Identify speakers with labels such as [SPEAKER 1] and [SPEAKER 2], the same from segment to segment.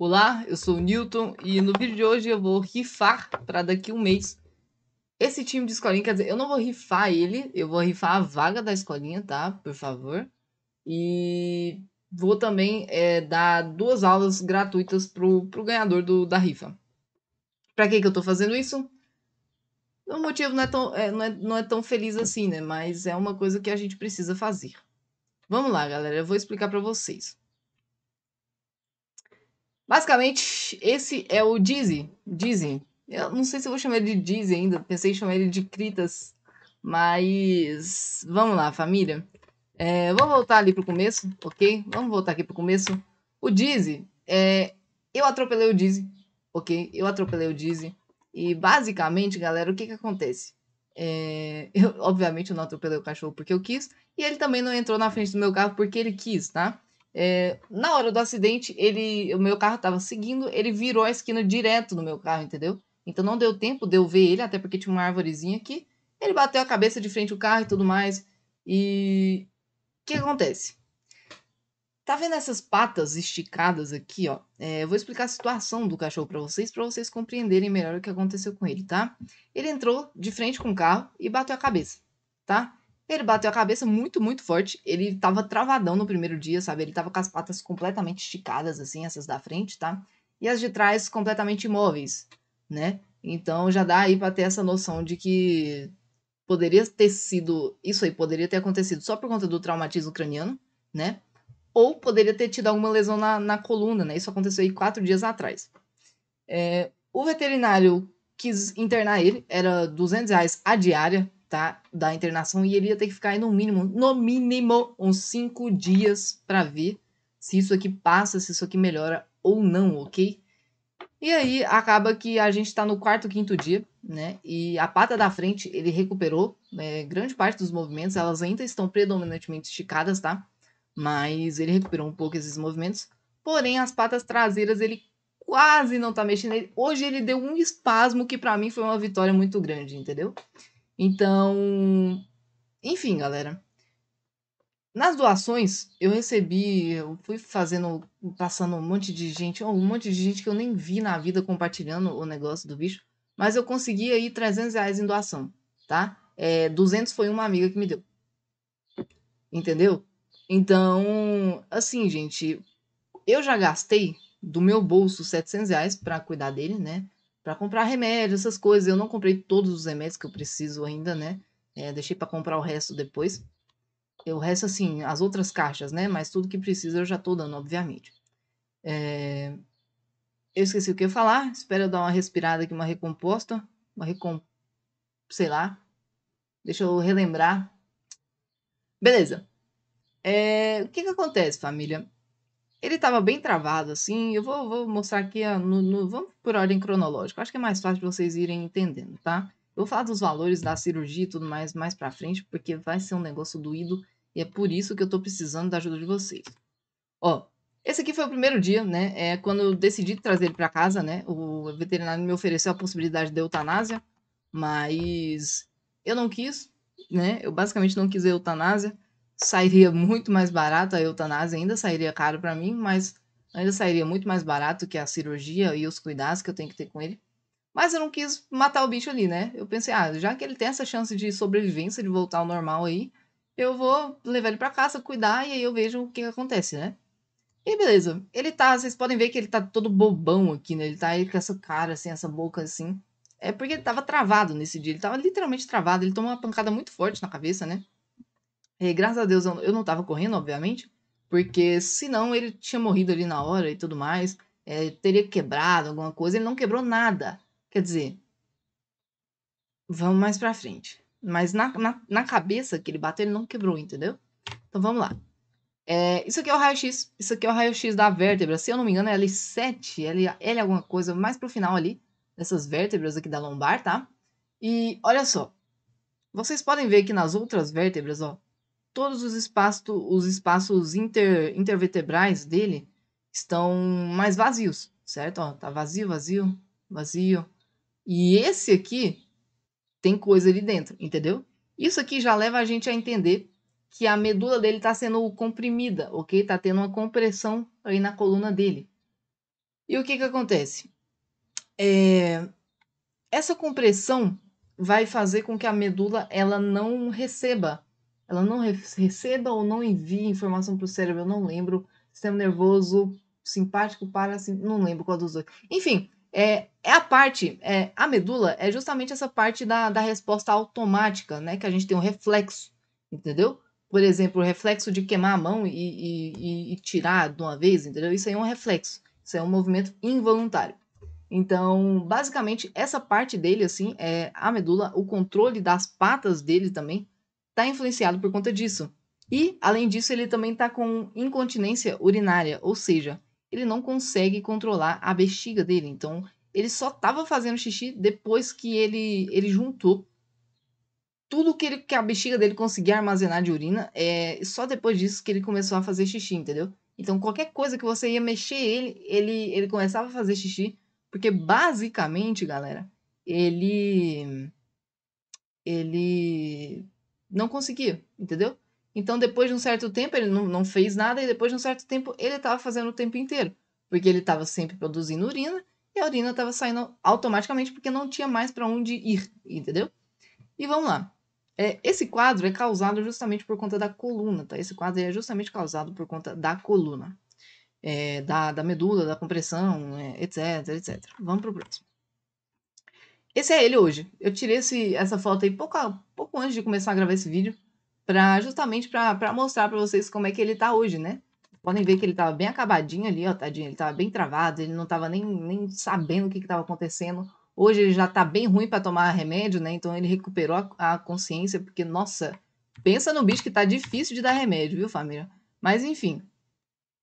[SPEAKER 1] Olá, eu sou o Newton e no vídeo de hoje eu vou rifar para daqui um mês esse time de escolinha. Quer dizer, eu não vou rifar ele, eu vou rifar a vaga da escolinha, tá? Por favor. E vou também é, dar duas aulas gratuitas pro, pro ganhador do, da rifa. Para que, que eu estou fazendo isso? O motivo não é, tão, é, não, é, não é tão feliz assim, né? Mas é uma coisa que a gente precisa fazer. Vamos lá, galera, eu vou explicar para vocês. Basicamente, esse é o Dizzy. Dizzy. Eu não sei se vou chamar ele de Dizzy ainda, pensei em chamar ele de Critas. Mas vamos lá, família. É, vamos voltar ali pro começo, ok? Vamos voltar aqui pro começo. O Dizzy, é, eu atropelei o Dizzy, ok? Eu atropelei o Dizzy. E basicamente, galera, o que que acontece? É, eu, obviamente eu não atropelei o cachorro porque eu quis, e ele também não entrou na frente do meu carro porque ele quis, tá? É, na hora do acidente, ele, o meu carro estava seguindo, ele virou a esquina direto no meu carro, entendeu? Então não deu tempo de eu ver ele, até porque tinha uma árvorezinha aqui. Ele bateu a cabeça de frente o carro e tudo mais. E o que acontece? Tá vendo essas patas esticadas aqui, ó? É, eu vou explicar a situação do cachorro para vocês, para vocês compreenderem melhor o que aconteceu com ele, tá? Ele entrou de frente com o carro e bateu a cabeça, tá? Ele bateu a cabeça muito, muito forte. Ele tava travadão no primeiro dia, sabe? Ele tava com as patas completamente esticadas, assim, essas da frente, tá? E as de trás completamente imóveis, né? Então já dá aí pra ter essa noção de que poderia ter sido. Isso aí poderia ter acontecido só por conta do traumatismo craniano, né? Ou poderia ter tido alguma lesão na, na coluna, né? Isso aconteceu aí quatro dias atrás. É, o veterinário quis internar ele, era 200 reais a diária, tá? Da internação e ele ia ter que ficar aí no mínimo, no mínimo, uns 5 dias para ver se isso aqui passa, se isso aqui melhora ou não, ok? E aí acaba que a gente tá no quarto, quinto dia, né? E a pata da frente ele recuperou, né? Grande parte dos movimentos, elas ainda estão predominantemente esticadas, tá? Mas ele recuperou um pouco esses movimentos. Porém, as patas traseiras ele quase não tá mexendo. Hoje ele deu um espasmo que para mim foi uma vitória muito grande, entendeu? Então, enfim, galera. Nas doações, eu recebi, eu fui fazendo, passando um monte de gente, um monte de gente que eu nem vi na vida compartilhando o negócio do bicho, mas eu consegui aí 300 reais em doação, tá? É, 200 foi uma amiga que me deu. Entendeu? Então, assim, gente, eu já gastei do meu bolso 700 reais para cuidar dele, né? para comprar remédio, essas coisas. Eu não comprei todos os remédios que eu preciso ainda, né? É, deixei para comprar o resto depois. Eu, o resto, assim, as outras caixas, né? Mas tudo que precisa eu já estou dando, obviamente. É... Eu esqueci o que eu ia falar. Espero eu dar uma respirada aqui, uma recomposta. Uma recom... Sei lá. Deixa eu relembrar. Beleza. É... O que que acontece, família? Ele estava bem travado, assim. Eu vou, vou mostrar aqui. A, no, no, vamos por ordem cronológica. Acho que é mais fácil de vocês irem entendendo, tá? Eu vou falar dos valores da cirurgia e tudo mais mais para frente, porque vai ser um negócio doído e é por isso que eu estou precisando da ajuda de vocês. Ó, esse aqui foi o primeiro dia, né? É quando eu decidi trazer ele para casa, né? O veterinário me ofereceu a possibilidade de eutanásia, mas eu não quis, né? Eu basicamente não quis eutanásia sairia muito mais barato, a eutanásia ainda sairia caro para mim, mas ainda sairia muito mais barato que a cirurgia e os cuidados que eu tenho que ter com ele. Mas eu não quis matar o bicho ali, né? Eu pensei, ah, já que ele tem essa chance de sobrevivência, de voltar ao normal aí, eu vou levar ele para casa, cuidar e aí eu vejo o que acontece, né? E beleza, ele tá, vocês podem ver que ele tá todo bobão aqui, né? Ele tá aí com essa cara assim, essa boca assim. É porque ele tava travado nesse dia, ele tava literalmente travado, ele tomou uma pancada muito forte na cabeça, né? graças a Deus eu não tava correndo, obviamente, porque senão ele tinha morrido ali na hora e tudo mais, é, teria quebrado alguma coisa, ele não quebrou nada. Quer dizer, vamos mais pra frente. Mas na, na, na cabeça que ele bateu, ele não quebrou, entendeu? Então vamos lá. É, isso aqui é o raio-x. Isso aqui é o raio-x da vértebra. Se eu não me engano, é L7, L, L alguma coisa, mais pro final ali, dessas vértebras aqui da lombar, tá? E olha só. Vocês podem ver que nas outras vértebras, ó, todos os espaços, os espaços inter, intervertebrais dele estão mais vazios, certo? Ó, tá vazio, vazio, vazio. E esse aqui tem coisa ali dentro, entendeu? Isso aqui já leva a gente a entender que a medula dele está sendo comprimida, ok? tá tendo uma compressão aí na coluna dele. E o que, que acontece? É... Essa compressão vai fazer com que a medula ela não receba ela não receba ou não envie informação para o cérebro, eu não lembro, sistema nervoso simpático para, assim, não lembro qual dos dois. Enfim, é, é a parte, é, a medula é justamente essa parte da, da resposta automática, né, que a gente tem um reflexo, entendeu? Por exemplo, o reflexo de queimar a mão e, e, e tirar de uma vez, entendeu? Isso aí é um reflexo, isso é um movimento involuntário. Então, basicamente, essa parte dele, assim, é a medula, o controle das patas dele também, está influenciado por conta disso. E, além disso, ele também está com incontinência urinária, ou seja, ele não consegue controlar a bexiga dele. Então, ele só estava fazendo xixi depois que ele, ele juntou tudo que, ele, que a bexiga dele conseguia armazenar de urina. É só depois disso que ele começou a fazer xixi, entendeu? Então, qualquer coisa que você ia mexer ele, ele, ele começava a fazer xixi. Porque, basicamente, galera, ele. Ele não conseguia, entendeu? Então, depois de um certo tempo, ele não, não fez nada, e depois de um certo tempo, ele estava fazendo o tempo inteiro. Porque ele estava sempre produzindo urina, e a urina estava saindo automaticamente, porque não tinha mais para onde ir, entendeu? E vamos lá. É, esse quadro é causado justamente por conta da coluna, tá? Esse quadro é justamente causado por conta da coluna, é, da, da medula, da compressão, é, etc, etc. Vamos para o próximo. Esse é ele hoje. Eu tirei esse, essa foto aí pouco, pouco antes de começar a gravar esse vídeo, pra, justamente para mostrar para vocês como é que ele tá hoje, né? Podem ver que ele tava bem acabadinho ali, ó, tadinho. Ele tava bem travado, ele não tava nem, nem sabendo o que, que tava acontecendo. Hoje ele já tá bem ruim para tomar remédio, né? Então ele recuperou a, a, consciência, porque, nossa, pensa no bicho que tá difícil de dar remédio, viu, família? Mas enfim.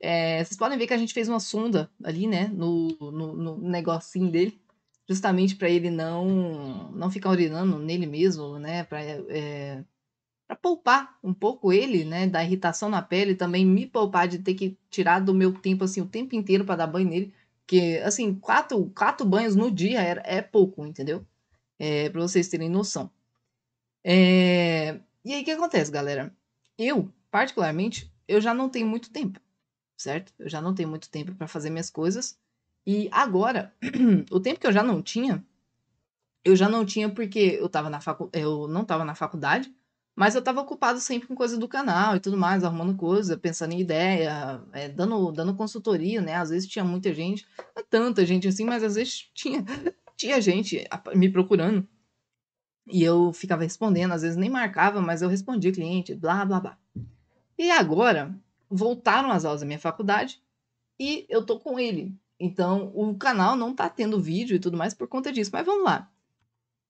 [SPEAKER 1] É, vocês podem ver que a gente fez uma sonda ali, né? No, no, no negocinho dele justamente para ele não não ficar urinando nele mesmo, né? Para é, para poupar um pouco ele, né, da irritação na pele, também me poupar de ter que tirar do meu tempo assim o tempo inteiro para dar banho nele, porque assim quatro, quatro banhos no dia é, é pouco, entendeu? É, para vocês terem noção. É, e aí o que acontece, galera? Eu particularmente eu já não tenho muito tempo, certo? Eu já não tenho muito tempo para fazer minhas coisas. E agora, o tempo que eu já não tinha, eu já não tinha porque eu tava na facu eu não estava na faculdade, mas eu estava ocupado sempre com coisa do canal e tudo mais, arrumando coisa, pensando em ideia, é, dando, dando consultoria, né? Às vezes tinha muita gente, não é tanta gente assim, mas às vezes tinha, tinha gente me procurando. E eu ficava respondendo, às vezes nem marcava, mas eu respondia cliente, blá, blá, blá. E agora, voltaram as aulas da minha faculdade e eu tô com ele, então, o canal não tá tendo vídeo e tudo mais por conta disso. Mas vamos lá.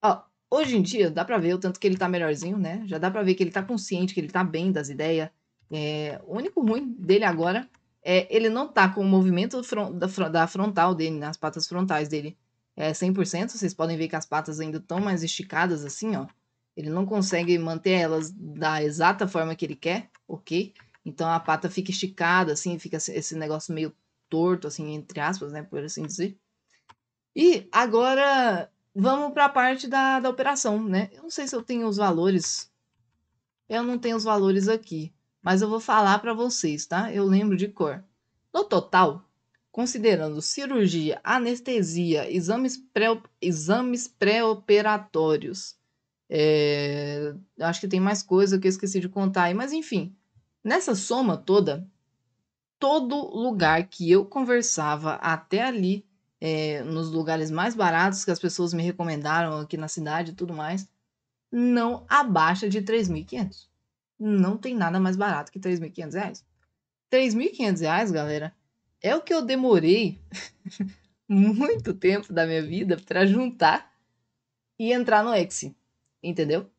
[SPEAKER 1] Ó, hoje em dia, dá pra ver o tanto que ele tá melhorzinho, né? Já dá pra ver que ele tá consciente, que ele tá bem das ideias. É, o único ruim dele agora é ele não tá com o movimento front, da, da, frontal dele, nas né? patas frontais dele. É 100%, vocês podem ver que as patas ainda estão mais esticadas assim, ó. Ele não consegue manter elas da exata forma que ele quer, ok? Então a pata fica esticada, assim, fica esse negócio meio torto, assim, entre aspas, né, por assim dizer. E agora vamos para a parte da, da operação, né? Eu não sei se eu tenho os valores. Eu não tenho os valores aqui, mas eu vou falar para vocês, tá? Eu lembro de cor. No total, considerando cirurgia, anestesia, exames pré-operatórios, exames pré -operatórios, é, acho que tem mais coisa que eu esqueci de contar aí, mas enfim, nessa soma toda, todo lugar que eu conversava até ali, é, nos lugares mais baratos que as pessoas me recomendaram aqui na cidade e tudo mais, não abaixa de 3.500. Não tem nada mais barato que 3.500 reais. 3.500 reais, galera, é o que eu demorei muito tempo da minha vida para juntar e entrar no Exi, entendeu?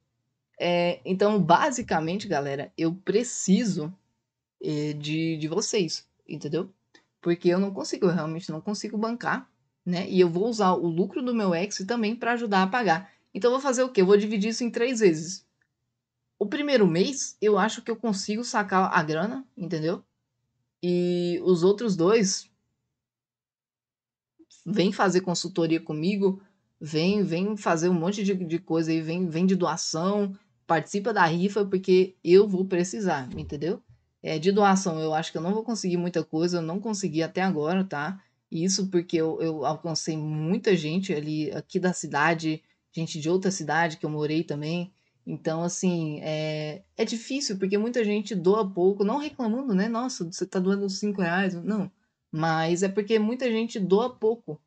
[SPEAKER 1] É, então, basicamente, galera, eu preciso é, de, de vocês, entendeu? Porque eu não consigo, eu realmente não consigo bancar, né? E eu vou usar o lucro do meu ex também para ajudar a pagar. Então, eu vou fazer o quê? Eu vou dividir isso em três vezes. O primeiro mês, eu acho que eu consigo sacar a grana, entendeu? E os outros dois, vem fazer consultoria comigo, vem, vem fazer um monte de, de coisa aí, vem, vem de doação, participa da rifa, porque eu vou precisar, entendeu? É, de doação, eu acho que eu não vou conseguir muita coisa, eu não consegui até agora, tá? Isso porque eu, eu alcancei muita gente ali aqui da cidade, gente de outra cidade que eu morei também. Então, assim, é, é difícil, porque muita gente doa pouco, não reclamando, né? Nossa, você tá doando 5 reais. Não. Mas é porque muita gente doa pouco.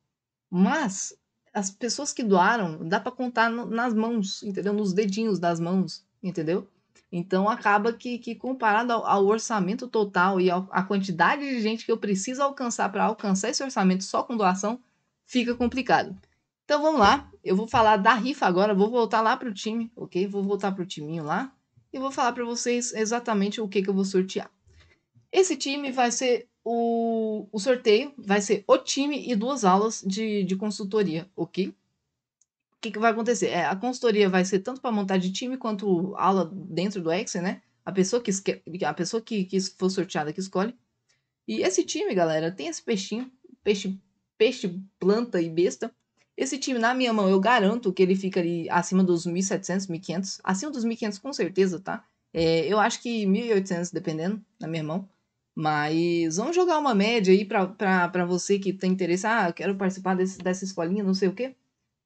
[SPEAKER 1] Mas as pessoas que doaram, dá para contar no, nas mãos, entendeu? Nos dedinhos das mãos, entendeu? Então acaba que, que comparado ao, ao, orçamento total e à quantidade de gente que eu preciso alcançar para alcançar esse orçamento só com doação, fica complicado. Então vamos lá, eu vou falar da rifa agora, vou voltar lá para o time, ok? Vou voltar para o timinho lá e vou falar para vocês exatamente o que, que eu vou sortear. Esse time vai ser o, o sorteio, vai ser o time e duas aulas de, de consultoria, ok? que, que vai acontecer? É, a consultoria vai ser tanto para montar de time quanto aula dentro do Excel, né? A pessoa que, a pessoa que, que for sorteada que escolhe. E esse time, galera, tem esse peixinho, peixe, peixe, planta e besta. Esse time, na minha mão, eu garanto que ele fica ali acima dos 1.700, 1.500. Acima dos 1.500, com certeza, tá? É, eu acho que 1.800, dependendo, na minha mão. Mas vamos jogar uma média aí pra, pra, pra você que tem interesse. Ah, eu quero participar desse, dessa escolinha, não sei o quê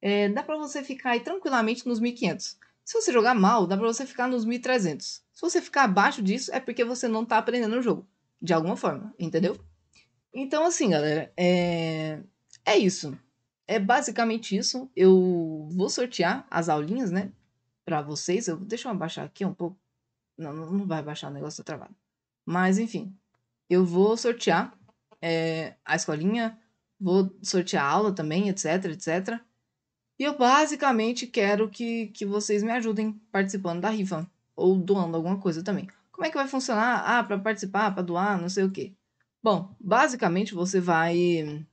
[SPEAKER 1] é, dá para você ficar aí tranquilamente nos 1500. Se você jogar mal, dá para você ficar nos 1300. Se você ficar abaixo disso, é porque você não tá aprendendo o jogo, de alguma forma, entendeu? Então, assim, galera, é, é isso. É basicamente isso. Eu vou sortear as aulinhas, né, para vocês. Eu, deixa eu abaixar aqui um pouco. Não, não vai baixar, o negócio tá travado. Mas, enfim, eu vou sortear é, a escolinha, vou sortear a aula também, etc, etc. E eu basicamente quero que, que vocês me ajudem participando da rifa ou doando alguma coisa também. Como é que vai funcionar? Ah, para participar, para doar, não sei o quê. Bom, basicamente você vai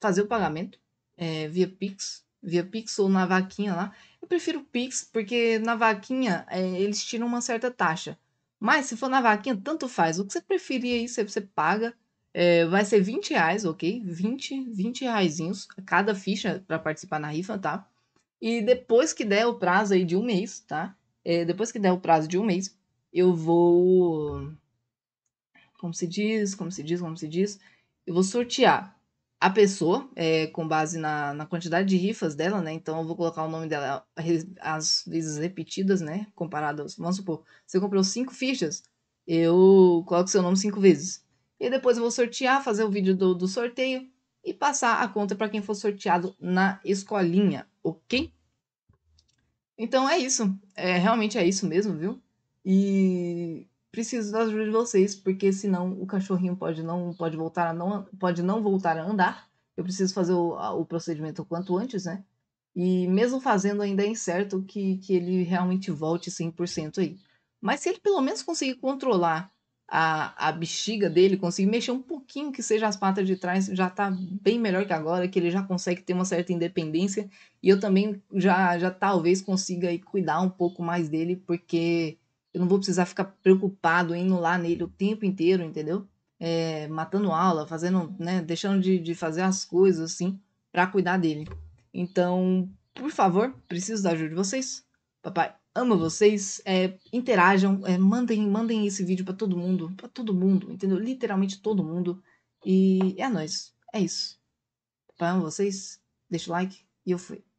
[SPEAKER 1] fazer o pagamento é, via Pix, via Pix ou na vaquinha lá. Eu prefiro Pix porque na vaquinha é, eles tiram uma certa taxa. Mas se for na vaquinha, tanto faz. O que você preferir aí, você, você paga é, vai ser 20 reais, ok? 20, 20 reaisinhos cada ficha para participar na rifa, tá? E depois que der o prazo aí de um mês, tá? É, depois que der o prazo de um mês, eu vou. Como se diz, como se diz, como se diz? Eu vou sortear a pessoa é, com base na, na quantidade de rifas dela, né? Então eu vou colocar o nome dela às vezes repetidas, né? Comparadas. Vamos supor, você comprou cinco fichas, eu coloco seu nome cinco vezes. E depois eu vou sortear, fazer o vídeo do, do sorteio e passar a conta para quem for sorteado na escolinha, ok? Então é isso. É, realmente é isso mesmo, viu? E preciso da ajuda de vocês, porque senão o cachorrinho pode não pode voltar a não pode não voltar a andar. Eu preciso fazer o, o procedimento o quanto antes, né? E mesmo fazendo ainda é incerto que, que ele realmente volte 100% aí. Mas se ele pelo menos conseguir controlar a, a bexiga dele, conseguir mexer um pouquinho que seja as patas de trás, já tá bem melhor que agora, que ele já consegue ter uma certa independência. E eu também já, já talvez consiga aí cuidar um pouco mais dele, porque eu não vou precisar ficar preocupado indo lá nele o tempo inteiro, entendeu? É, matando aula, fazendo, né, deixando de, de fazer as coisas assim para cuidar dele. Então, por favor, preciso da ajuda de vocês. Papai amo vocês. É, interajam, é, mandem, mandem esse vídeo para todo mundo, para todo mundo, entendeu? Literalmente todo mundo. E é nóis. É isso. Amo vocês. Deixa o like e eu fui.